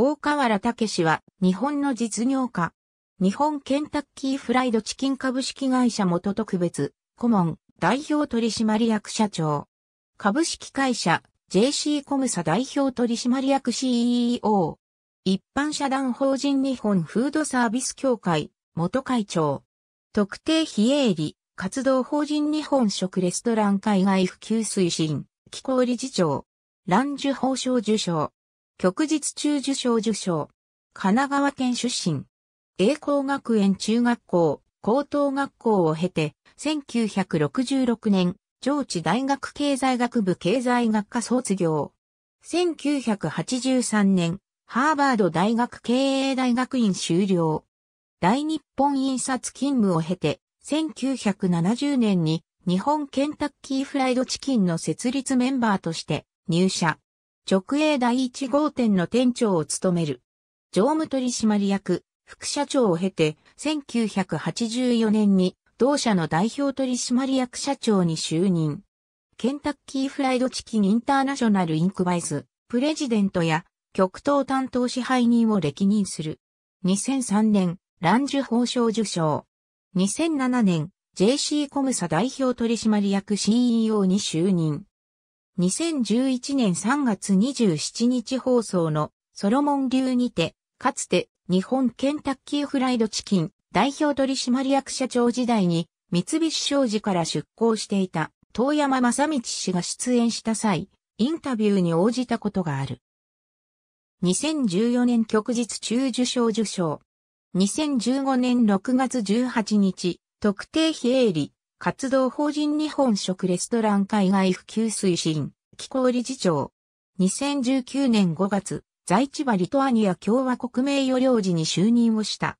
大河原武氏は日本の実業家。日本ケンタッキーフライドチキン株式会社元特別、顧問、代表取締役社長。株式会社 JC コムサ代表取締役 CEO。一般社団法人日本フードサービス協会、元会長。特定非営利、活動法人日本食レストラン海外普及推進、機構理事長。蘭ュ法賞受賞。旭日中受賞受賞。神奈川県出身。栄光学園中学校、高等学校を経て、1966年、上智大学経済学部経済学科卒業。1983年、ハーバード大学経営大学院修了。大日本印刷勤務を経て、1970年に日本ケンタッキーフライドチキンの設立メンバーとして入社。直営第1号店の店長を務める。常務取締役、副社長を経て、1984年に同社の代表取締役社長に就任。ケンタッキーフライドチキンインターナショナルインクバイス、プレジデントや極東担当支配人を歴任する。2003年、ランジュ法賞受賞。2007年、JC コムサ代表取締役 CEO に就任。2011年3月27日放送のソロモン流にて、かつて日本ケンタッキーフライドチキン代表取締役社長時代に三菱商事から出向していた遠山正道氏が出演した際、インタビューに応じたことがある。2014年旭日中受賞受賞。2015年6月18日、特定非営利、活動法人日本食レストラン海外普及推進、機構理事長。2019年5月、在地場リトアニア共和国名誉領事に就任をした。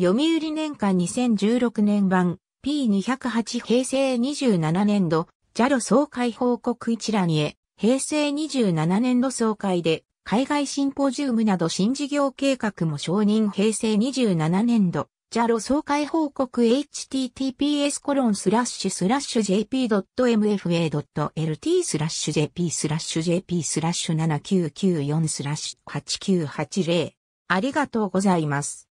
読売年間2016年版 P208 平成27年度 JAL 総会報告一覧へ平成27年度総会で海外シンポジウムなど新事業計画も承認平成27年度ジャロ総会報告 https コロンスラッシュスラッシュ jp.mfa.lt スラッシュ jp スラッシュ jp スラッシュ7994スラッシュ8980ありがとうございます。